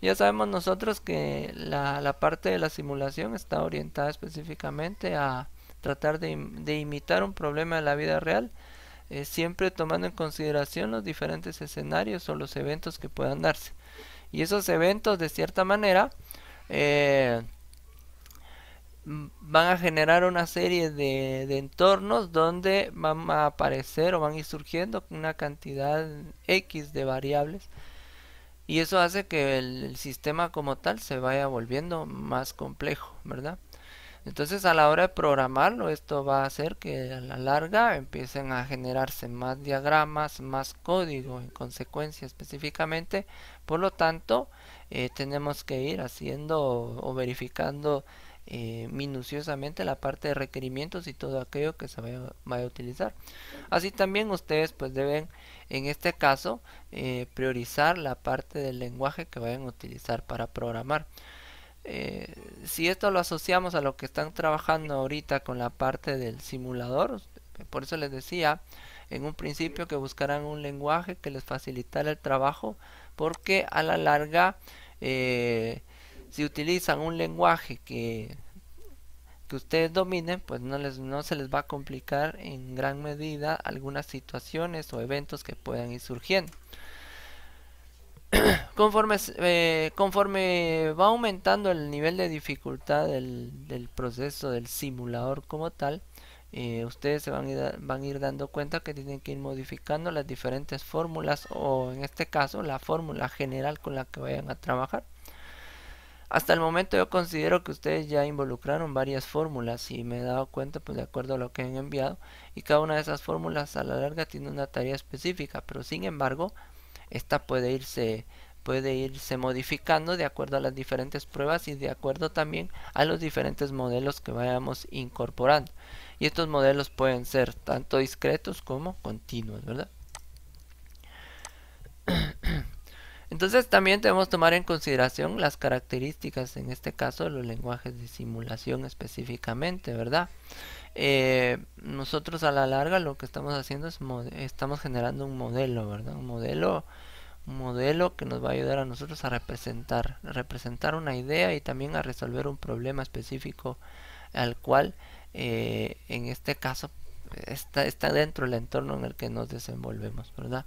Ya sabemos nosotros que la, parte de la simulación está orientada específicamente a tratar de, imitar un problema de la vida real, eh, siempre tomando en consideración los diferentes escenarios o los eventos que puedan darse. Y esos eventos, de cierta manera, eh, van a generar una serie de, de, entornos donde van a aparecer o van a ir surgiendo una cantidad X de variables y eso hace que el, sistema como tal se vaya volviendo más complejo, ¿verdad? Entonces a la hora de programarlo esto va a hacer que a la larga empiecen a generarse más diagramas, más código en consecuencia específicamente. Por lo tanto eh, tenemos que ir haciendo o, verificando eh, minuciosamente la parte de requerimientos y todo aquello que se vaya, vaya a utilizar. Así también ustedes pues deben en este caso, eh, priorizar la parte del lenguaje que vayan a utilizar para programar. Eh, si esto lo asociamos a lo que están trabajando ahorita con la parte del simulador, por eso les decía en un principio que buscarán un lenguaje que les facilitara el trabajo, porque a la larga, eh, si utilizan un lenguaje que que ustedes dominen, pues no, les, no se les va a complicar en gran medida algunas situaciones o eventos que puedan ir surgiendo. conforme, eh, conforme va aumentando el nivel de dificultad del, proceso del simulador como tal, eh, ustedes se van a, ir, van a ir dando cuenta que tienen que ir modificando las diferentes fórmulas o en este caso la fórmula general con la que vayan a trabajar. Hasta el momento yo considero que ustedes ya involucraron varias fórmulas y me he dado cuenta pues de acuerdo a lo que han enviado y cada una de esas fórmulas a la larga tiene una tarea específica, pero sin embargo esta puede irse puede irse modificando de acuerdo a las diferentes pruebas y de acuerdo también a los diferentes modelos que vayamos incorporando. Y estos modelos pueden ser tanto discretos como continuos, ¿verdad? Entonces también debemos tomar en consideración las características, en este caso, los lenguajes de simulación específicamente, ¿verdad? Eh, nosotros a la larga lo que estamos haciendo es estamos generando un modelo, ¿verdad? Un modelo, modelo que nos va a ayudar a nosotros a representar, representar una idea y también a resolver un problema específico al cual eh, en este caso está, está dentro del entorno en el que nos desenvolvemos, ¿verdad?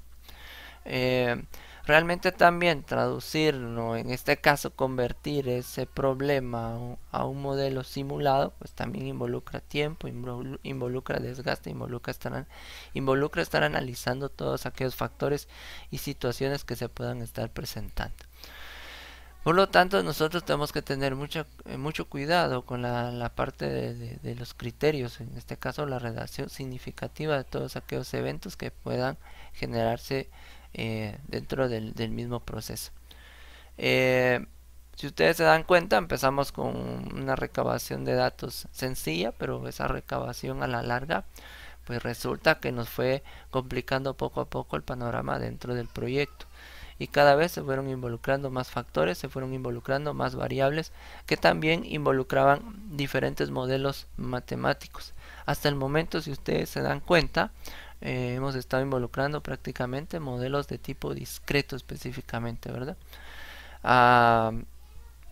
Eh, Realmente también traducirlo, en este caso convertir ese problema a un modelo simulado, pues también involucra tiempo, involucra desgaste, involucra estar, involucra estar analizando todos aquellos factores y situaciones que se puedan estar presentando. Por lo tanto, nosotros tenemos que tener mucho, eh, mucho cuidado con la, parte de, los criterios, en este caso la redacción significativa de todos aquellos eventos que puedan generarse eh, dentro del, mismo proceso. Eh, si ustedes se dan cuenta, empezamos con una recabación de datos sencilla, pero esa recabación a la larga, pues resulta que nos fue complicando poco a poco el panorama dentro del proyecto y cada vez se fueron involucrando más factores, se fueron involucrando más variables que también involucraban diferentes modelos matemáticos. Hasta el momento, si ustedes se dan cuenta, eh, hemos estado involucrando prácticamente modelos de tipo discreto específicamente, ¿verdad? Ah,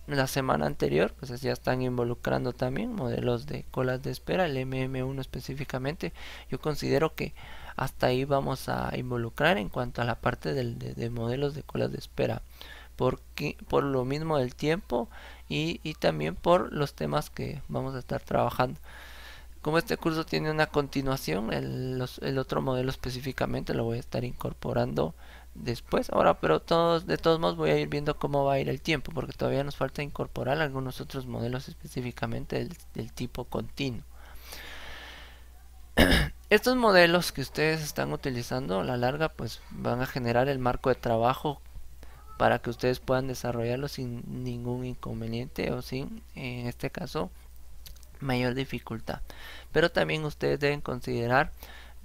la semana anterior, pues ya están involucrando también modelos de colas de espera, el MM1 específicamente. Yo considero que hasta ahí vamos a involucrar en cuanto a la parte de, modelos de colas de espera porque, por lo mismo del tiempo y, también por los temas que vamos a estar trabajando como este curso tiene una continuación, el, el, otro modelo específicamente lo voy a estar incorporando después. Ahora, pero todos, de todos modos voy a ir viendo cómo va a ir el tiempo, porque todavía nos falta incorporar algunos otros modelos específicamente del tipo continuo. Estos modelos que ustedes están utilizando a la larga pues van a generar el marco de trabajo para que ustedes puedan desarrollarlo sin ningún inconveniente o sin, en este caso, mayor dificultad. Pero también ustedes deben considerar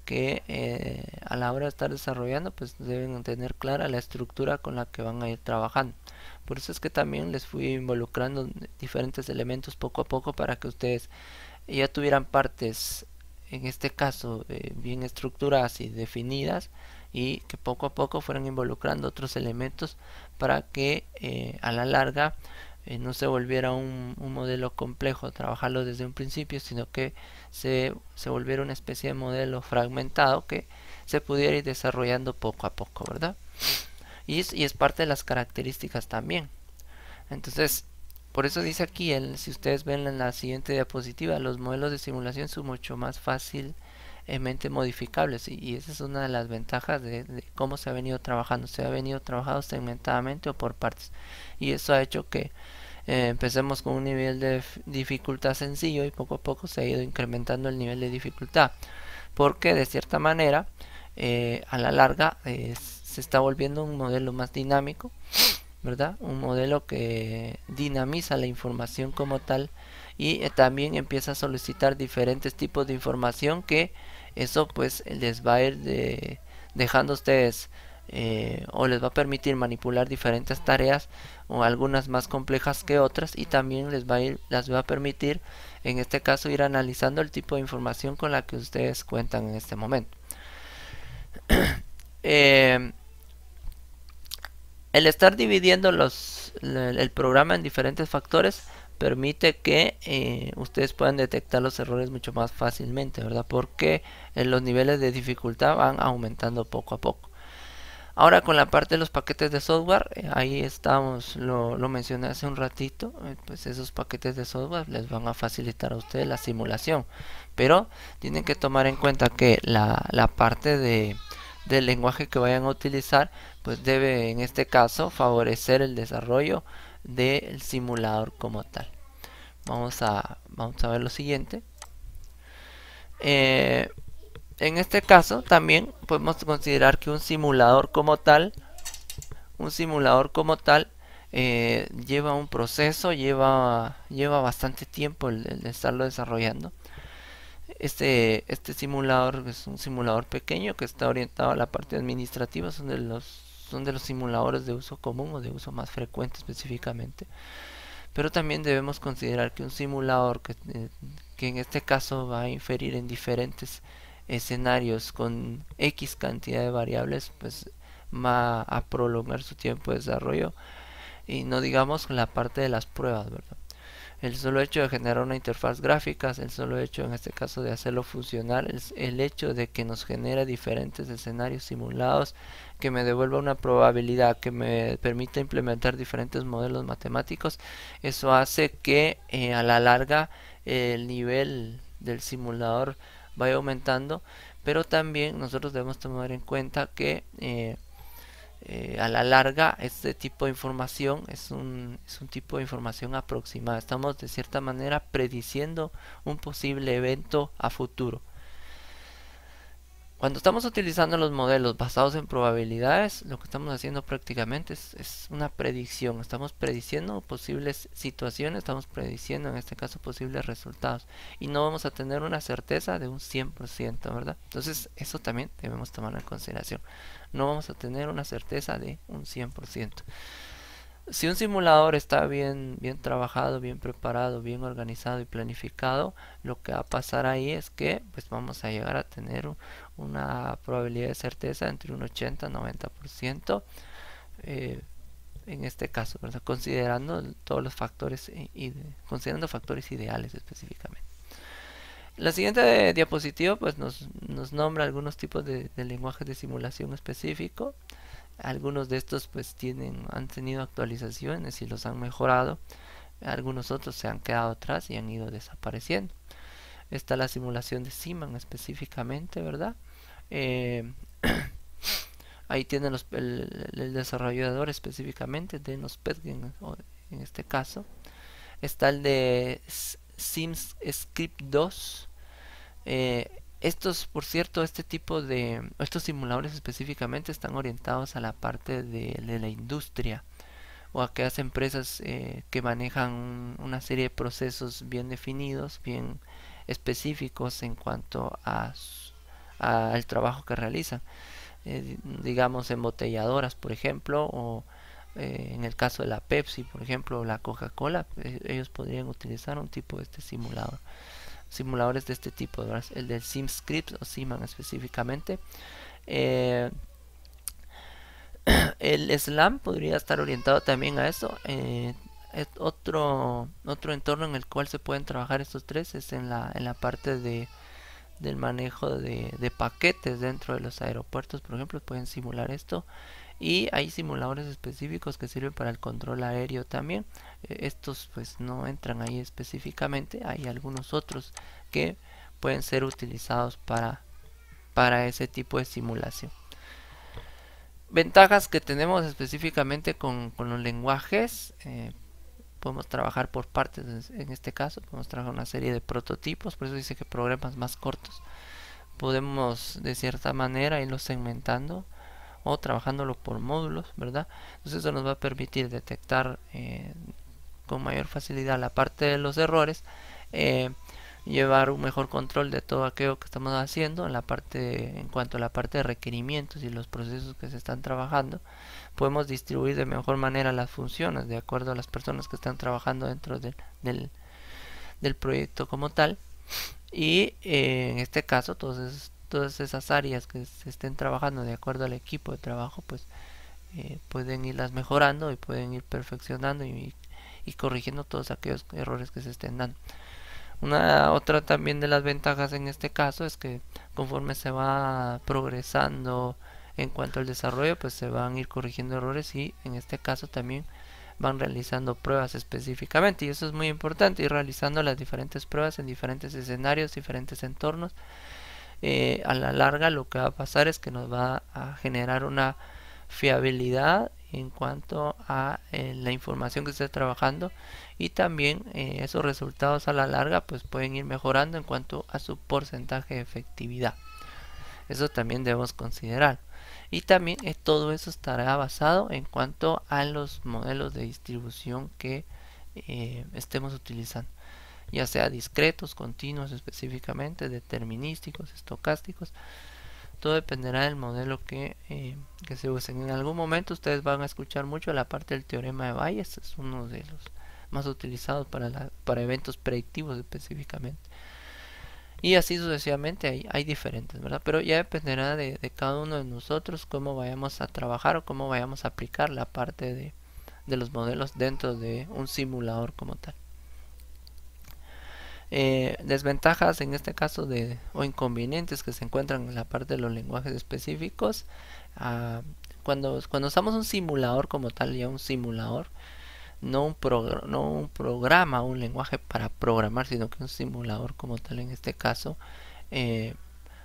que eh, a la hora de estar desarrollando pues deben tener clara la estructura con la que van a ir trabajando. Por eso es que también les fui involucrando diferentes elementos poco a poco para que ustedes ya tuvieran partes en este caso eh, bien estructuradas y definidas y que poco a poco fueran involucrando otros elementos para que eh, a la larga eh, no se volviera un, modelo complejo trabajarlo desde un principio sino que se, se, volviera una especie de modelo fragmentado que se pudiera ir desarrollando poco a poco verdad y es, y es parte de las características también entonces por eso dice aquí, si ustedes ven en la siguiente diapositiva, los modelos de simulación son mucho más fácilmente eh, modificables y, esa es una de las ventajas de, cómo se ha venido trabajando. Se ha venido trabajando segmentadamente o por partes y eso ha hecho que eh, empecemos con un nivel de dificultad sencillo y poco a poco se ha ido incrementando el nivel de dificultad porque de cierta manera eh, a la larga se está volviendo un modelo más dinámico un modelo que dinamiza la información como tal y eh, también empieza a solicitar diferentes tipos de información que eso pues les va a ir de, dejando a ustedes eh, o les va a permitir manipular diferentes tareas o algunas más complejas que otras y también les va a ir, las va a permitir en este caso ir analizando el tipo de información con la que ustedes cuentan en este momento. Eh, el estar dividiendo los, el programa en diferentes factores permite que eh, ustedes puedan detectar los errores mucho más fácilmente, ¿verdad? Porque eh, los niveles de dificultad van aumentando poco a poco. Ahora con la parte de los paquetes de software, eh, ahí estamos, lo, mencioné hace un ratito, pues esos paquetes de software les van a facilitar a ustedes la simulación, pero tienen que tomar en cuenta que la parte de del lenguaje que vayan a utilizar, pues debe en este caso favorecer el desarrollo del simulador como tal. Vamos a, vamos a ver lo siguiente. Eh, en este caso también podemos considerar que un simulador como tal, un simulador como tal eh, lleva un proceso, lleva, lleva bastante tiempo el, el estarlo desarrollando. Este, este simulador es un simulador pequeño que está orientado a la parte administrativa, son de los, son de los simuladores de uso común o de uso más frecuente específicamente. Pero también debemos considerar que un simulador que, eh, que en este caso va a inferir en diferentes escenarios con X cantidad de variables, pues va a prolongar su tiempo de desarrollo. Y no digamos la parte de las pruebas, ¿verdad? el solo hecho de generar una interfaz gráfica, el solo hecho en este caso de hacerlo funcionar, el, hecho de que nos genere diferentes escenarios simulados, que me devuelva una probabilidad, que me permita implementar diferentes modelos matemáticos, eso hace que eh, a la larga el nivel del simulador vaya aumentando, pero también nosotros debemos tomar en cuenta que eh, eh, a la larga este tipo de información es un, es un, tipo de información aproximada. Estamos de cierta manera prediciendo un posible evento a futuro. Cuando estamos utilizando los modelos basados en probabilidades, lo que estamos haciendo prácticamente es, es una predicción. Estamos prediciendo posibles situaciones, estamos prediciendo en este caso posibles resultados. Y no vamos a tener una certeza de un 100%, ¿verdad? Entonces eso también debemos tomar en consideración no vamos a tener una certeza de un 100%. Si un simulador está bien, bien trabajado, bien preparado, bien organizado y planificado, lo que va a pasar ahí es que pues vamos a llegar a tener una probabilidad de certeza entre un 80 y 90%. en este caso, considerando todos los factores, considerando factores ideales específicamente. La siguiente diapositiva pues, nos, nos nombra algunos tipos de, de lenguajes de simulación específico. Algunos de estos pues, tienen, han tenido actualizaciones y los han mejorado. Algunos otros se han quedado atrás y han ido desapareciendo. Está la simulación de Siman específicamente, ¿verdad? Eh, ahí tienen el, desarrollador específicamente de los en, en este caso. Está el de Sims Script 2 eh, estos, por cierto, este tipo de, estos simuladores específicamente están orientados a la parte de, la industria o a aquellas empresas eh, que manejan una serie de procesos bien definidos, bien específicos en cuanto a, al trabajo que realizan. Eh, digamos embotelladoras, por ejemplo, o en el caso de la Pepsi, por ejemplo, o la Coca-Cola, ellos podrían utilizar un tipo de este simulador simuladores de este tipo, el del SimScript o Siman específicamente. Eh, el SLAM podría estar orientado también a eso. Eh, otro, otro entorno en el cual se pueden trabajar estos tres es en la, en la parte de, del manejo de paquetes dentro de los aeropuertos, por ejemplo, pueden simular esto y hay simuladores específicos que sirven para el control aéreo también e, estos pues no entran ahí específicamente hay algunos otros que pueden ser utilizados para ese tipo de simulación ventajas que tenemos específicamente con, los lenguajes eh, podemos trabajar por partes en este caso podemos trabajar una serie de prototipos por eso dice que programas más cortos podemos de cierta manera irlos segmentando o trabajándolo por módulos, ¿verdad? Entonces eso nos va a permitir detectar eh, con mayor facilidad la parte de los errores, eh, llevar un mejor control de todo aquello que estamos haciendo en la parte en cuanto a la parte de requerimientos y los procesos que se están trabajando. Podemos distribuir de mejor manera las funciones de acuerdo a las personas que están trabajando dentro del, proyecto como tal. Y eh, en este caso, todos todas esas áreas que se estén trabajando de acuerdo al equipo de trabajo, pues eh, pueden irlas mejorando y pueden ir perfeccionando y, y, corrigiendo todos aquellos errores que se estén dando. Una otra también de las ventajas en este caso es que conforme se va progresando en cuanto al desarrollo, pues se van a ir corrigiendo errores y en este caso también van realizando pruebas específicamente y eso es muy importante ir realizando las diferentes pruebas en diferentes escenarios diferentes entornos eh, a la larga lo que va a pasar es que nos va a generar una fiabilidad en cuanto a eh, la información que se está trabajando y también eh, esos resultados a la larga pues pueden ir mejorando en cuanto a su porcentaje de efectividad eso también debemos considerar y también todo eso estará basado en cuanto a los modelos de distribución que estemos utilizando ya sea discretos, continuos específicamente, determinísticos, estocásticos. Todo dependerá del modelo que, eh, se usen. En algún momento ustedes van a escuchar mucho la parte del teorema de Bayes, es uno de los más utilizados para, para eventos predictivos específicamente. Y así sucesivamente hay, hay diferentes, ¿verdad? Pero ya dependerá de, cada uno de nosotros cómo vayamos a trabajar o cómo vayamos a aplicar la parte de los modelos dentro de un simulador como tal. Eh, desventajas en este caso de, o inconvenientes que se encuentran en la parte de los lenguajes específicos. Ah, cuando, cuando usamos un simulador como tal, ya un simulador, no un, no un programa, un lenguaje para programar, sino que un simulador como tal en este caso, eh,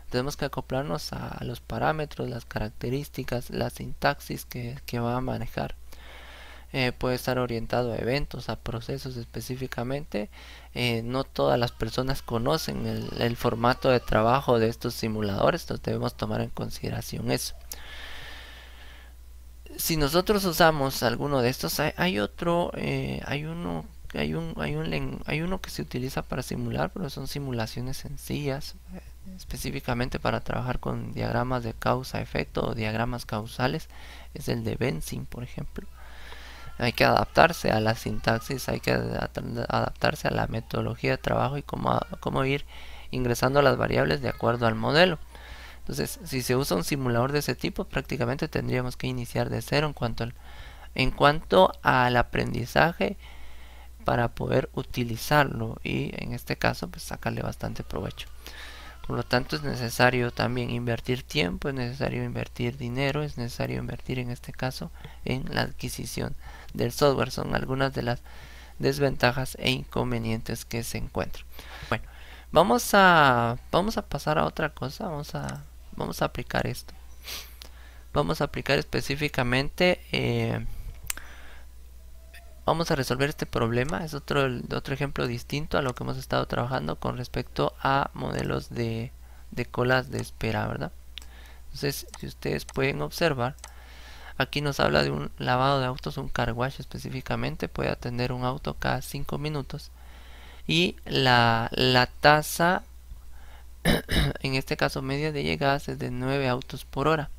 tenemos que acoplarnos a, los parámetros, las características, la sintaxis que va a manejar eh, puede estar orientado a eventos, a procesos específicamente. Eh, no todas las personas conocen el, formato de trabajo de estos simuladores, entonces debemos tomar en consideración eso. Si nosotros usamos alguno de estos, hay, otro, eh, hay uno hay un, hay uno que se utiliza para simular, pero son simulaciones sencillas, específicamente para trabajar con diagramas de causa-efecto o diagramas causales, es el de Benzin, por ejemplo. Hay que adaptarse a la sintaxis, hay que adaptarse a la metodología de trabajo y cómo, ir ingresando las variables de acuerdo al modelo. Entonces, si se usa un simulador de ese tipo, prácticamente tendríamos que iniciar de cero en cuanto al, en cuanto al aprendizaje para poder utilizarlo y en este caso pues sacarle bastante provecho. Por lo tanto es necesario también invertir tiempo, es necesario invertir dinero, es necesario invertir en este caso en la adquisición del software. Son algunas de las desventajas e inconvenientes que se encuentran. Bueno, vamos a, vamos a pasar a otra cosa, vamos a, vamos a aplicar esto. Vamos a aplicar específicamente... Eh, Vamos a resolver este problema, es otro, otro ejemplo distinto a lo que hemos estado trabajando con respecto a modelos de, colas de espera, ¿verdad? Entonces, si ustedes pueden observar, aquí nos habla de un lavado de autos, un car específicamente, puede atender un auto cada 5 minutos. Y la, la tasa, en este caso media de llegadas, es de 9 autos por hora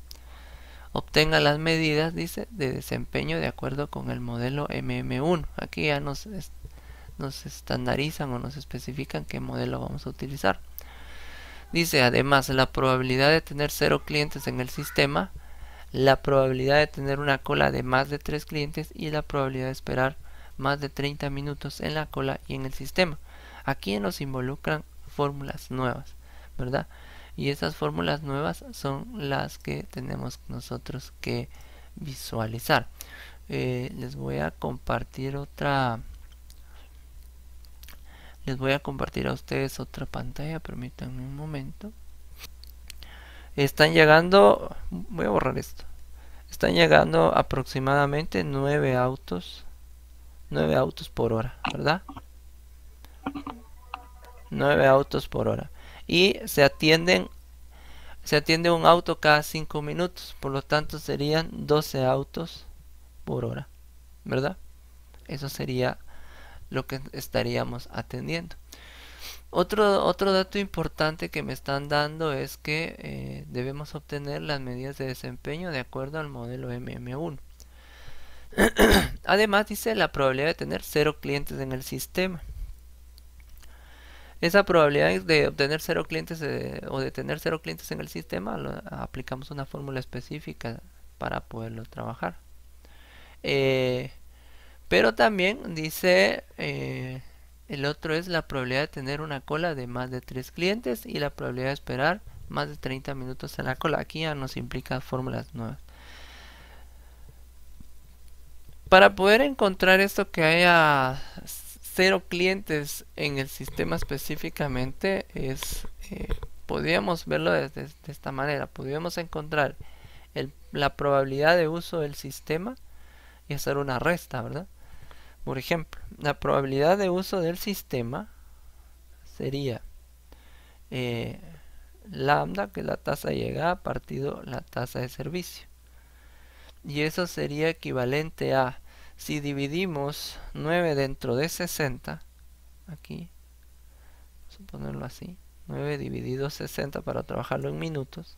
obtenga las medidas, dice, de desempeño de acuerdo con el modelo MM1. Aquí ya nos, nos estandarizan o nos especifican qué modelo vamos a utilizar. Dice además la probabilidad de tener cero clientes en el sistema, la probabilidad de tener una cola de más de tres clientes y la probabilidad de esperar más de 30 minutos en la cola y en el sistema. Aquí nos involucran fórmulas nuevas, ¿verdad? Y esas fórmulas nuevas son las que tenemos nosotros que visualizar. Eh, les voy a compartir otra... Les voy a compartir a ustedes otra pantalla, permítanme un momento. Están llegando, voy a borrar esto. Están llegando aproximadamente 9 autos, 9 autos por hora, ¿verdad? 9 autos por hora y se atienden se atiende un auto cada 5 minutos, por lo tanto serían 12 autos por hora, ¿verdad? Eso sería lo que estaríamos atendiendo. Otro, otro dato importante que me están dando es que eh, debemos obtener las medidas de desempeño de acuerdo al modelo MM1. Además dice la probabilidad de tener 0 clientes en el sistema. Esa probabilidad de obtener cero clientes eh, o de tener cero clientes en el sistema, aplicamos una fórmula específica para poderlo trabajar. Eh, pero también dice, eh, el otro es la probabilidad de tener una cola de más de tres clientes y la probabilidad de esperar más de 30 minutos en la cola. Aquí ya nos implica fórmulas nuevas. Para poder encontrar esto que haya cero clientes en el sistema específicamente es eh, podríamos verlo de, esta manera podríamos encontrar la probabilidad de uso del sistema y hacer una resta verdad por ejemplo la probabilidad de uso del sistema sería eh, lambda que es la tasa de llegada partido la tasa de servicio y eso sería equivalente a si dividimos 9 dentro de 60, aquí, vamos a ponerlo así, 9 dividido 60 para trabajarlo en minutos,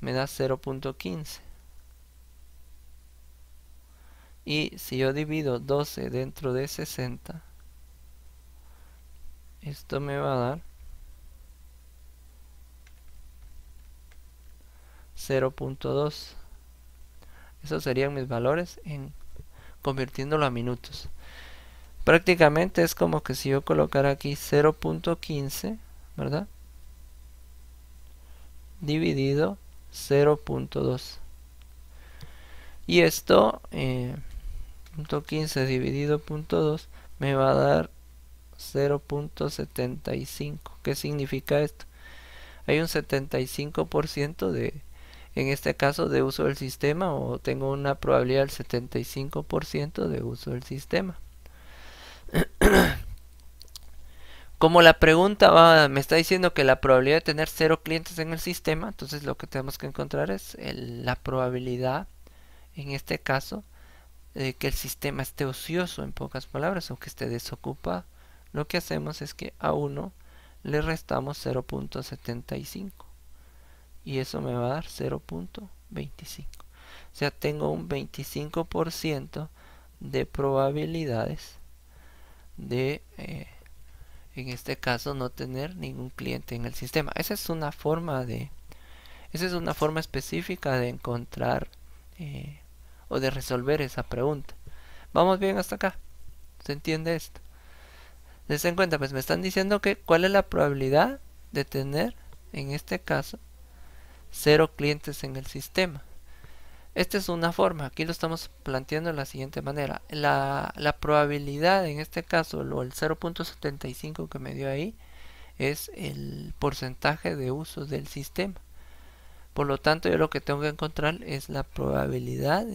me da 0.15. Y si yo divido 12 dentro de 60, esto me va a dar 0.2. Esos serían mis valores en convirtiéndolo a minutos. Prácticamente es como que si yo colocara aquí 0.15, ¿verdad? Dividido 0.2. Y esto, 0.15 eh, dividido 0.2, me va a dar 0.75. ¿Qué significa esto? Hay un 75% de en este caso de uso del sistema o tengo una probabilidad del 75% de uso del sistema. Como la pregunta me está diciendo que la probabilidad de tener cero clientes en el sistema, entonces lo que tenemos que encontrar es la probabilidad, en este caso, de que el sistema esté ocioso, en pocas palabras, o que esté desocupado. Lo que hacemos es que a 1 le restamos 0.75 y eso me va a dar 0.25. O sea, tengo un 25% de probabilidades de, eh, en este caso, no tener ningún cliente en el sistema. Esa es una forma de, esa es una forma específica de encontrar eh, o de resolver esa pregunta. Vamos bien hasta acá. ¿Se entiende esto? Se en cuenta, pues me están diciendo que cuál es la probabilidad de tener, en este caso, cero clientes en el sistema. Esta es una forma, aquí lo estamos planteando de la siguiente manera. La, probabilidad en este caso, o el 0.75 que me dio ahí, es el porcentaje de uso del sistema. Por lo tanto, yo lo que tengo que encontrar es la probabilidad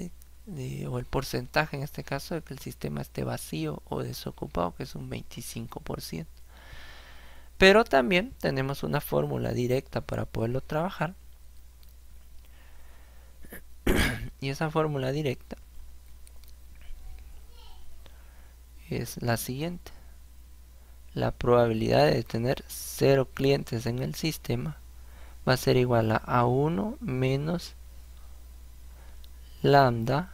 o el porcentaje en este caso de que el sistema esté vacío o desocupado, que es un 25%. Pero también tenemos una fórmula directa para poderlo trabajar y esa fórmula directa es la siguiente. La probabilidad de tener cero clientes en el sistema va a ser igual a 1 menos lambda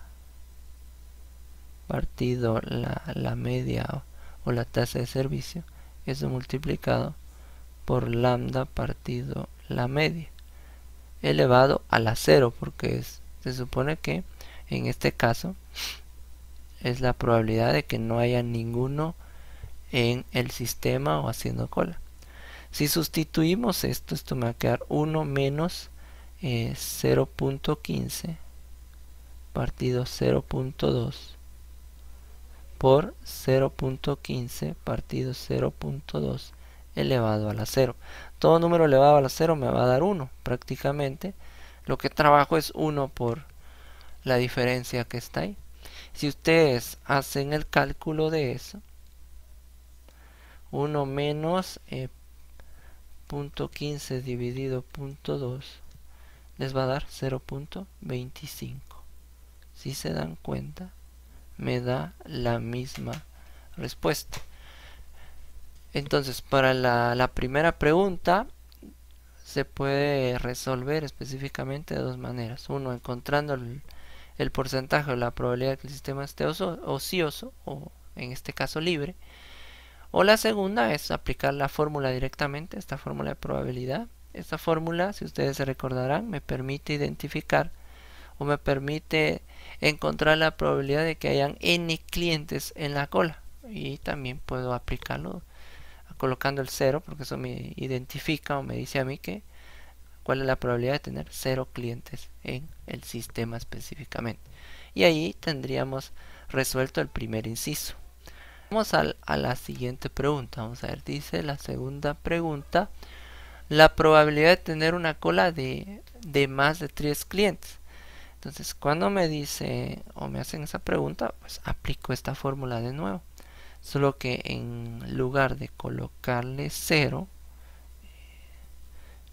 partido la, media o, la tasa de servicio, eso multiplicado por lambda partido la media elevado a la 0 porque es se supone que en este caso es la probabilidad de que no haya ninguno en el sistema o haciendo cola. Si sustituimos esto, esto me va a quedar 1 menos 0.15 eh, partido 0.2 por 0.15 partido 0.2 elevado a la 0. Todo número elevado a la 0 me va a dar 1 prácticamente. Lo que trabajo es 1 por la diferencia que está ahí. Si ustedes hacen el cálculo de eso, 1 menos eh, punto 15 dividido punto 2 les va a dar 0.25. Si se dan cuenta, me da la misma respuesta. Entonces, para la primera pregunta, se puede resolver específicamente de dos maneras. Uno, encontrando el, porcentaje o la probabilidad de que el sistema esté ocioso o en este caso libre. O la segunda es aplicar la fórmula directamente, esta fórmula de probabilidad. Esta fórmula, si ustedes se recordarán, me permite identificar o me permite encontrar la probabilidad de que hayan n clientes en la cola. Y también puedo aplicarlo colocando el 0 porque eso me identifica o me dice a mí que cuál es la probabilidad de tener 0 clientes en el sistema específicamente. Y ahí tendríamos resuelto el primer inciso. Vamos a, la siguiente pregunta. Vamos a ver, dice la segunda pregunta. La probabilidad de tener una cola de, de más de 3 clientes. Entonces, cuando me dice o me hacen esa pregunta, pues aplico esta fórmula de nuevo solo que en lugar de colocarle 0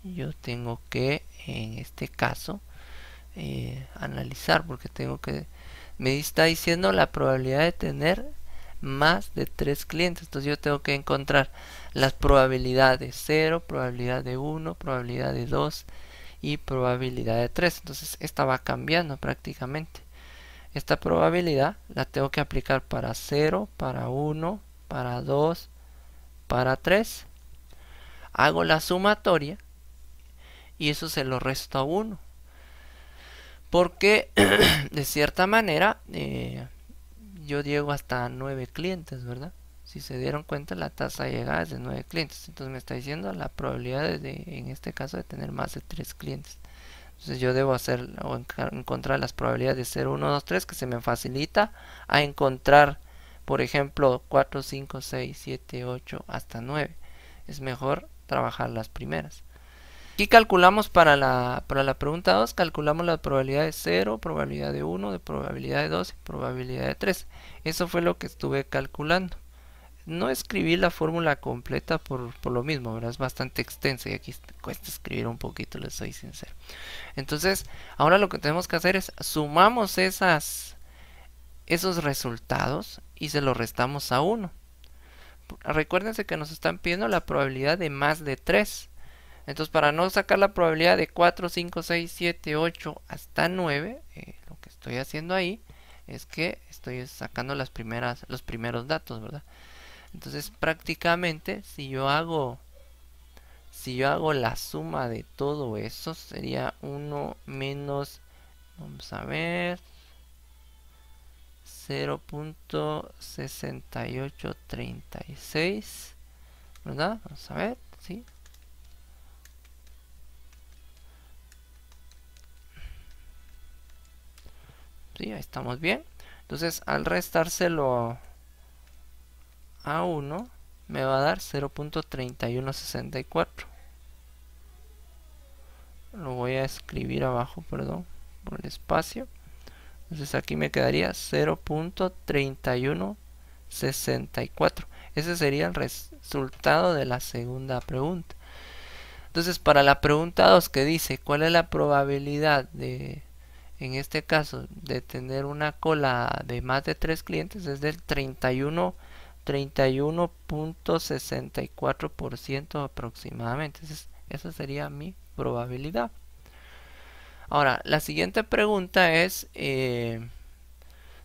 eh, yo tengo que en este caso eh, analizar porque tengo que me está diciendo la probabilidad de tener más de tres clientes entonces yo tengo que encontrar las probabilidades 0 probabilidad de 1 probabilidad de 2 y probabilidad de 3 entonces esta va cambiando prácticamente esta probabilidad la tengo que aplicar para 0, para 1, para 2, para 3. Hago la sumatoria y eso se lo resto a 1. Porque de cierta manera eh, yo llego hasta 9 clientes, ¿verdad? Si se dieron cuenta la tasa de llegada es de 9 clientes. Entonces me está diciendo la probabilidad de, en este caso de tener más de 3 clientes. Entonces yo debo hacer o encontrar las probabilidades de 0, 1, 2, 3 que se me facilita a encontrar, por ejemplo, 4, 5, 6, 7, 8 hasta 9. Es mejor trabajar las primeras. Aquí calculamos para la, pregunta 2, calculamos la probabilidad de 0, probabilidad de 1, de probabilidad de 2, y probabilidad de 3. Eso fue lo que estuve calculando. No escribí la fórmula completa por, por lo mismo, ¿verdad? es bastante extensa y aquí cuesta escribir un poquito, les soy sincero. Entonces, ahora lo que tenemos que hacer es sumamos esas, esos resultados y se los restamos a 1. Recuérdense que nos están pidiendo la probabilidad de más de 3. Entonces, para no sacar la probabilidad de 4, 5, 6, 7, 8 hasta 9, eh, lo que estoy haciendo ahí es que estoy sacando las primeras, los primeros datos, ¿verdad? Entonces prácticamente si yo hago si yo hago la suma de todo eso sería 1 menos vamos a ver 0.6836 ¿verdad? Vamos a ver, sí. Sí, ahí estamos bien. Entonces, al restárselo a 1 me va a dar 0.3164 lo voy a escribir abajo perdón por el espacio entonces aquí me quedaría 0.3164 ese sería el resultado de la segunda pregunta entonces para la pregunta 2 que dice cuál es la probabilidad de en este caso de tener una cola de más de 3 clientes es del 31 31.64% aproximadamente. esa sería mi probabilidad. Ahora, la siguiente pregunta es, eh,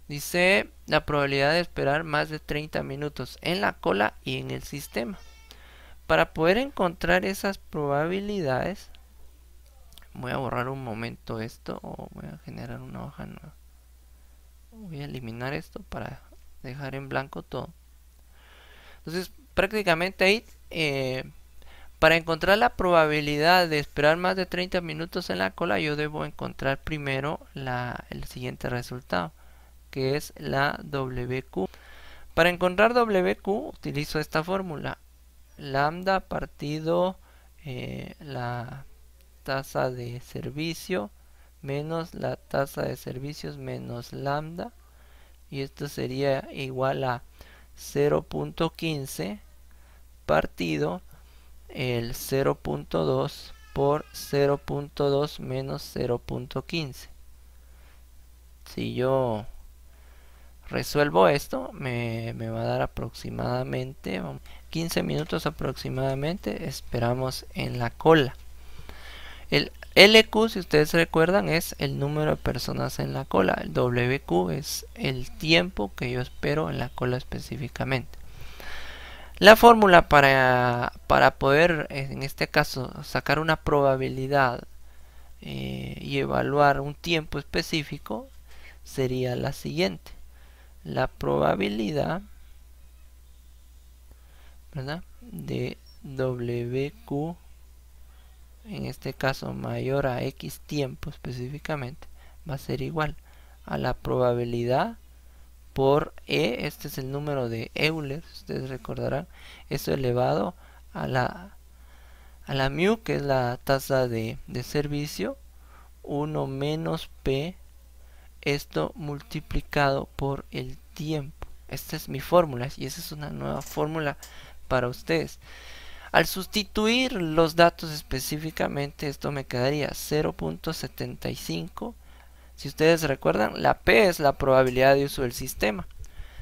dice la probabilidad de esperar más de 30 minutos en la cola y en el sistema. Para poder encontrar esas probabilidades, voy a borrar un momento esto o voy a generar una hoja nueva. Voy a eliminar esto para dejar en blanco todo. Entonces, prácticamente ahí, eh, para encontrar la probabilidad de esperar más de 30 minutos en la cola, yo debo encontrar primero el siguiente resultado, que es la WQ. Para encontrar WQ utilizo esta fórmula, lambda partido eh, la tasa de servicio menos la tasa de servicios menos lambda y esto sería igual a 0.15 partido el 0.2 por 0.2 menos 0.15. Si yo resuelvo esto, me, va a dar aproximadamente 15 minutos aproximadamente. Esperamos en la cola. El LQ, si ustedes recuerdan, es el número de personas en la cola. El WQ es el tiempo que yo espero en la cola específicamente. La fórmula para, poder, eh, en este caso, sacar una probabilidad eh, y evaluar un tiempo específico sería la siguiente. La probabilidad de WQ en este caso mayor a x tiempo específicamente, va a ser igual a la probabilidad por E, este es el número de Euler, ustedes recordarán, esto elevado a la, a la mu, que es la tasa de, de servicio, 1 menos P, esto multiplicado por el tiempo. Esta es mi fórmula y esa es una nueva fórmula para ustedes. Al sustituir los datos específicamente, esto me quedaría 0.75. Si ustedes recuerdan, la P es la probabilidad de uso del sistema.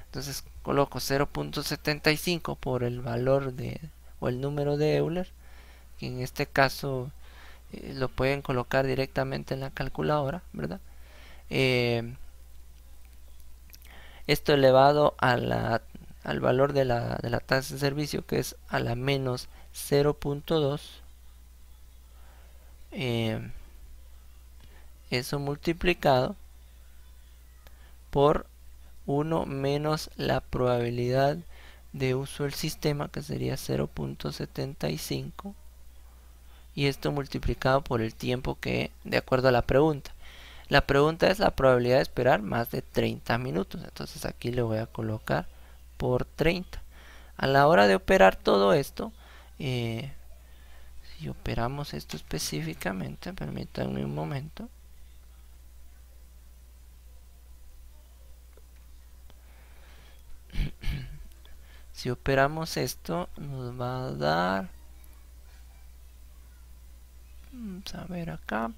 Entonces coloco 0.75 por el valor de o el número de Euler, que en este caso eh, lo pueden colocar directamente en la calculadora, ¿verdad? Eh, esto elevado a la, al valor de la, de la tasa de servicio, que es a la menos 0.2 eh, eso multiplicado por 1 menos la probabilidad de uso del sistema que sería 0.75 y esto multiplicado por el tiempo que de acuerdo a la pregunta la pregunta es la probabilidad de esperar más de 30 minutos entonces aquí le voy a colocar por 30 a la hora de operar todo esto eh, si operamos esto específicamente permítanme un momento si operamos esto nos va a dar vamos a ver acá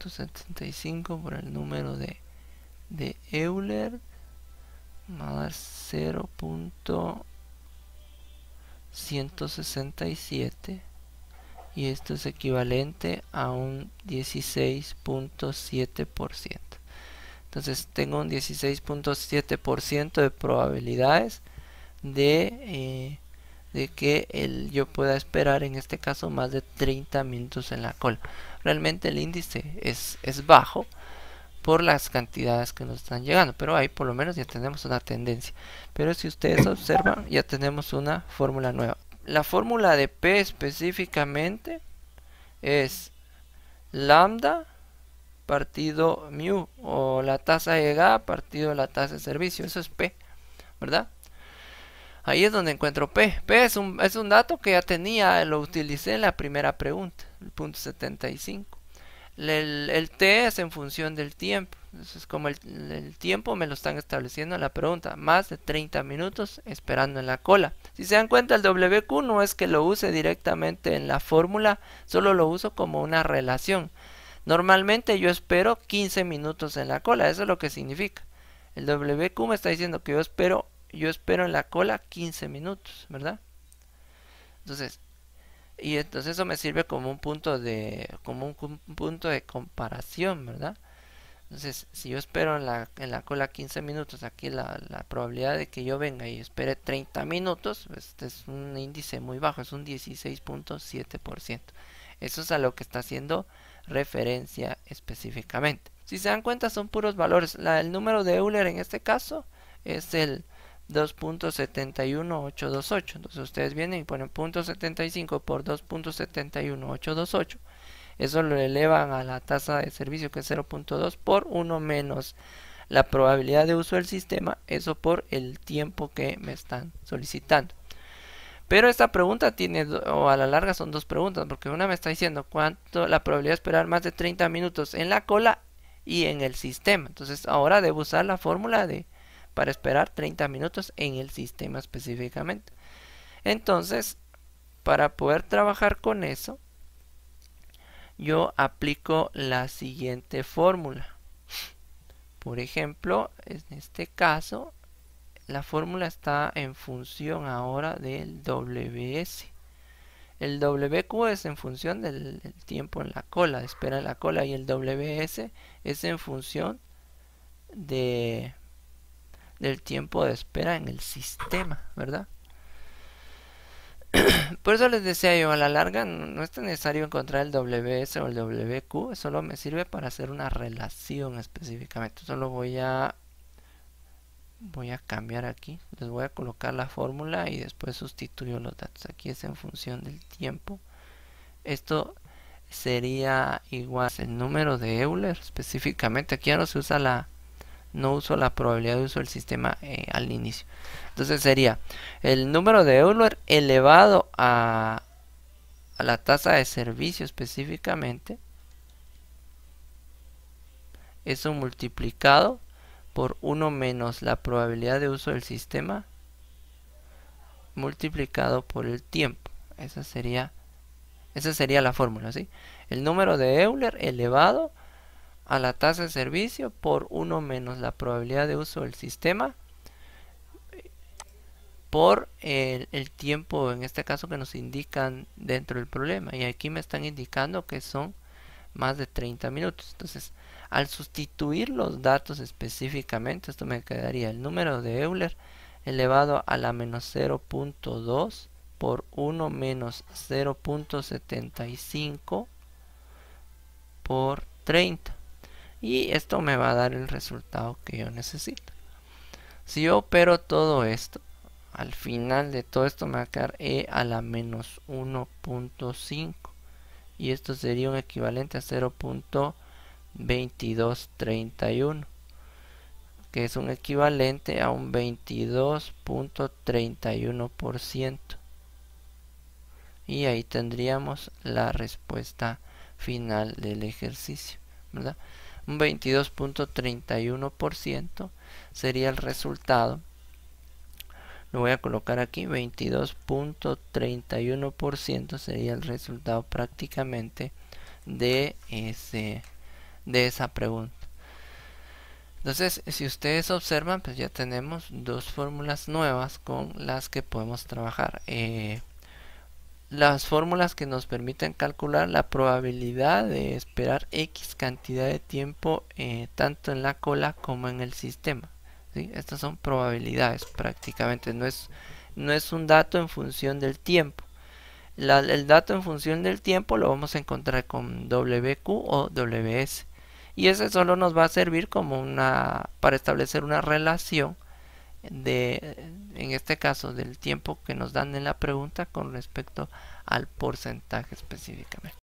175 por el número de, de Euler va a dar 167 y esto es equivalente a un 16.7%. Entonces tengo un 16.7% de probabilidades de, eh, de que el, yo pueda esperar en este caso más de 30 minutos en la cola. Realmente el índice es bajo, por las cantidades que nos están llegando. Pero ahí por lo menos ya tenemos una tendencia. Pero si ustedes observan, ya tenemos una fórmula nueva. La fórmula de P específicamente es lambda partido mu o la tasa de llegada partido la tasa de servicio. Eso es P, ¿verdad? Ahí es donde encuentro P. P es un, es un dato que ya tenía, lo utilicé en la primera pregunta, el punto 75. El, t es en función del tiempo. Entonces, como el, tiempo me lo están estableciendo en la pregunta, más de 30 minutos esperando en la cola. Si se dan cuenta, el WQ no es que lo use directamente en la fórmula, solo lo uso como una relación. Normalmente yo espero 15 minutos en la cola, eso es lo que significa. El WQ me está diciendo que yo espero, yo espero en la cola 15 minutos, ¿verdad? Entonces, y entonces eso me sirve como un punto de como un, punto de comparación verdad entonces si yo espero en la, en la cola 15 minutos aquí la, la probabilidad de que yo venga y espere 30 minutos este es un índice muy bajo es un 16.7% eso es a lo que está haciendo referencia específicamente si se dan cuenta son puros valores la, el número de Euler en este caso es el 2.71828. Entonces ustedes vienen y ponen .75 por 2.71828. Eso lo elevan a la tasa de servicio que es 0.2 por 1 menos la probabilidad de uso del sistema, eso por el tiempo que me están solicitando. Pero esta pregunta tiene, o a la larga son dos preguntas, porque una me está diciendo cuánto la probabilidad de esperar más de 30 minutos en la cola y en el sistema. Entonces ahora debo usar la fórmula de para esperar 30 minutos en el sistema específicamente. Entonces, para poder trabajar con eso, yo aplico la siguiente fórmula. Por ejemplo, en este caso, la fórmula está en función ahora del WS. El WQ es en función del, tiempo en la cola, espera en la cola, y el WS es en función de, del tiempo de espera en el sistema, ¿verdad? Por eso les decía yo, a la larga no es tan necesario encontrar el WS o el WQ, solo me sirve para hacer una relación específicamente. Solo voy a voy a cambiar aquí, les voy a colocar la fórmula y después sustituyo los datos. Aquí es en función del tiempo. Esto sería igual el número de Euler específicamente. Aquí ya no se usa la no uso la probabilidad de uso del sistema eh, al inicio. Entonces sería el número de Euler elevado a, a la tasa de servicio específicamente. Eso multiplicado por 1 menos la probabilidad de uso del sistema multiplicado por el tiempo. Esa sería, esa sería la fórmula, ¿sí? El número de Euler elevado a la tasa de servicio por 1 menos la probabilidad de uso del sistema por el, tiempo en este caso que nos indican dentro del problema y aquí me están indicando que son más de 30 minutos entonces al sustituir los datos específicamente esto me quedaría el número de Euler elevado a la menos 0.2 por 1 menos 0.75 por 30 y esto me va a dar el resultado que yo necesito. Si yo opero todo esto, al final de todo esto me va a quedar e a la menos 1.5 y esto sería un equivalente a 0.2231 que es un equivalente a un 22.31% y ahí tendríamos la respuesta final del ejercicio ¿verdad? un 22.31% sería el resultado. Lo voy a colocar aquí, 22.31% sería el resultado prácticamente de, ese, de esa pregunta. Entonces, si ustedes observan, pues ya tenemos dos fórmulas nuevas con las que podemos trabajar. Eh, las fórmulas que nos permiten calcular la probabilidad de esperar X cantidad de tiempo eh, tanto en la cola como en el sistema. Estas son probabilidades prácticamente, no es, no es un dato en función del tiempo. el dato en función del tiempo lo vamos a encontrar con WQ o WS. Y ese solo nos va a servir como una para establecer una relación de, en este caso, del tiempo que nos dan en la pregunta con respecto al porcentaje específicamente.